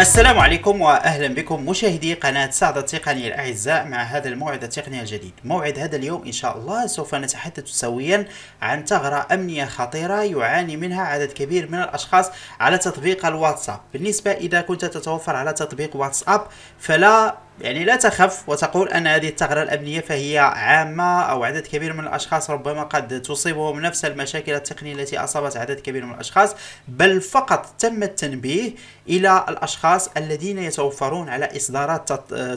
السلام عليكم واهلا بكم مشاهدي قناه سعد التقني الاعزاء مع هذا الموعد التقني الجديد موعد هذا اليوم ان شاء الله سوف نتحدث سويا عن ثغره امنيه خطيره يعاني منها عدد كبير من الاشخاص على تطبيق الواتساب بالنسبه اذا كنت تتوفر على تطبيق واتساب فلا يعني لا تخف وتقول أن هذه الثغرة الأمنية فهي عامة أو عدد كبير من الأشخاص ربما قد تصيبهم نفس المشاكل التقنية التي أصابت عدد كبير من الأشخاص بل فقط تم التنبيه إلى الأشخاص الذين يتوفرون على إصدارات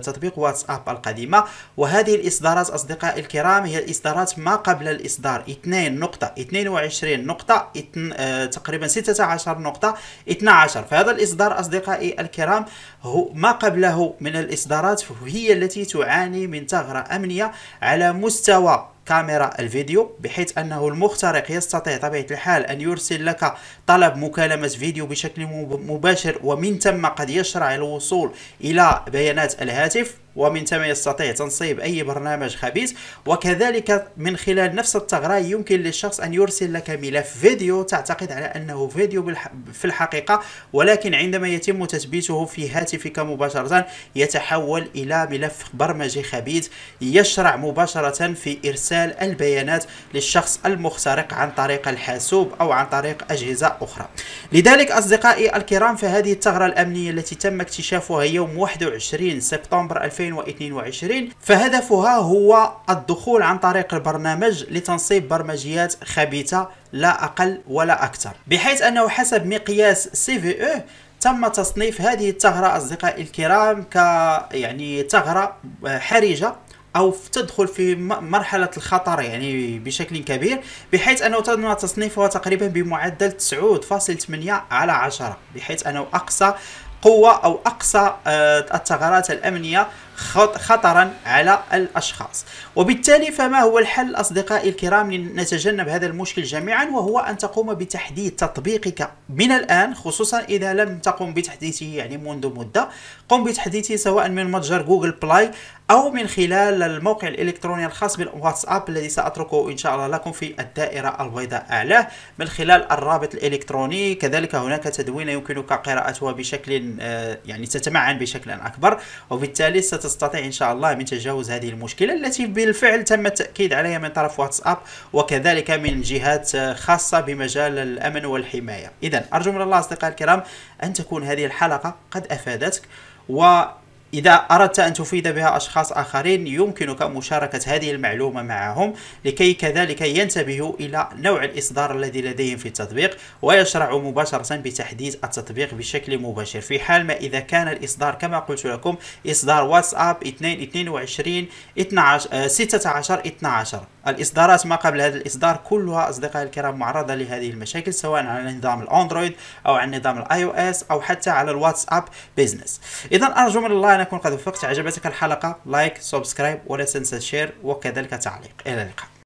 تطبيق واتساب القديمة وهذه الإصدارات اصدقائي الكرام هي الإصدارات ما قبل الإصدار 2 نقطة 22 نقطة آه، تقريبا 16 نقطة 12 فهذا الإصدار أصدقائي الكرام هو ما قبله من الإصدارات الكاميرات هي التي تعاني من ثغرة أمنية على مستوى كاميرا الفيديو بحيث أنه المخترق يستطيع طبيعة الحال أن يرسل لك طلب مكالمة فيديو بشكل مباشر ومن ثم قد يشرع الوصول إلى بيانات الهاتف ومن ثم يستطيع تنصيب أي برنامج خبيث وكذلك من خلال نفس الثغرة يمكن للشخص أن يرسل لك ملف فيديو تعتقد على أنه فيديو في الحقيقة ولكن عندما يتم تثبيته في هاتفك مباشرة يتحول إلى ملف برمجي خبيث يشرع مباشرة في إرسال البيانات للشخص المخترق عن طريق الحاسوب أو عن طريق أجهزة أخرى لذلك أصدقائي الكرام فهذه الثغرة الأمنية التي تم اكتشافها يوم 21 سبتمبر 2022 فهدفها هو الدخول عن طريق البرنامج لتنصيب برمجيات خبيثة لا أقل ولا أكثر بحيث أنه حسب مقياس سي في او تم تصنيف هذه الثغرة أصدقائي الكرام ك يعني ثغرة آه، حرجة او تدخل في مرحله الخطر يعني بشكل كبير بحيث انه تم تصنيفها تقريبا بمعدل 9.8 على 10 بحيث انه اقصى قوه او اقصى آه، الثغرات الامنيه خطرا على الأشخاص وبالتالي فما هو الحل أصدقائي الكرام لنتجنب هذا المشكل جميعا وهو أن تقوم بتحديث تطبيقك من الآن خصوصا إذا لم تقم بتحديثه يعني منذ مدة قم بتحديثه سواء من متجر جوجل بلاي أو من خلال الموقع الإلكتروني الخاص بالواتساب الذي سأتركه إن شاء الله لكم في الدائرة البيضاء أعلاه من خلال الرابط الإلكتروني كذلك هناك تدوينة يمكنك قراءتها بشكل آه، يعني تتمعن بشكل أكبر وبالتالي ستستطيع تستطيع إن شاء الله من تجاوز هذه المشكلة التي بالفعل تم التأكيد عليها من طرف واتساب وكذلك من جهات خاصة بمجال الأمن والحماية إذا أرجو من الله أصدقائي الكرام أن تكون هذه الحلقة قد أفادتك و إذا أردت أن تفيد بها أشخاص آخرين يمكنك مشاركة هذه المعلومة معهم لكي كذلك ينتبهوا إلى نوع الإصدار الذي لديهم في التطبيق ويشرعوا مباشرة بتحديث التطبيق بشكل مباشر في حال ما إذا كان الإصدار كما قلت لكم إصدار واتساب 22 12 16 12 الإصدارات ما قبل هذا الإصدار كلها أصدقائي الكرام معرضة لهذه المشاكل سواء على نظام الأندرويد أو على نظام الآي أو إس أو حتى على الواتساب بيزنس إذا أرجو من الله أن أكون قد وفقت عجبتك الحلقة لايك سبسكرايب ولا تنسى الشير وكذلك تعليق إلى اللقاء